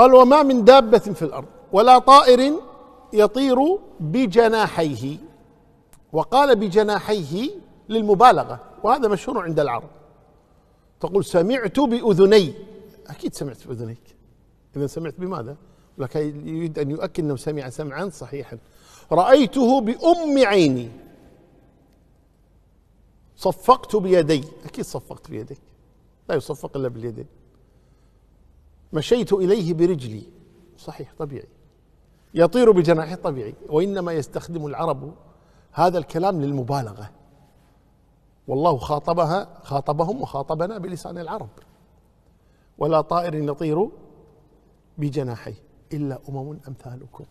قال وما من دابة في الأرض ولا طائر يطير بجناحيه وقال بجناحيه للمبالغة وهذا مشهور عند العرب تقول سمعت بأذني أكيد سمعت بأذنيك إذا سمعت بماذا؟ لك يريد أن يؤكد أنه سمع سمعا صحيحا رأيته بأم عيني صفقت بيدي أكيد صفقت بيديك لا يصفق إلا باليدين مشيت إليه برجلي صحيح طبيعي يطير بجناحه طبيعي وإنما يستخدم العرب هذا الكلام للمبالغة والله خاطبها خاطبهم وخاطبنا بلسان العرب ولا طائر يطير بجناحيه إلا أمم أمثالكم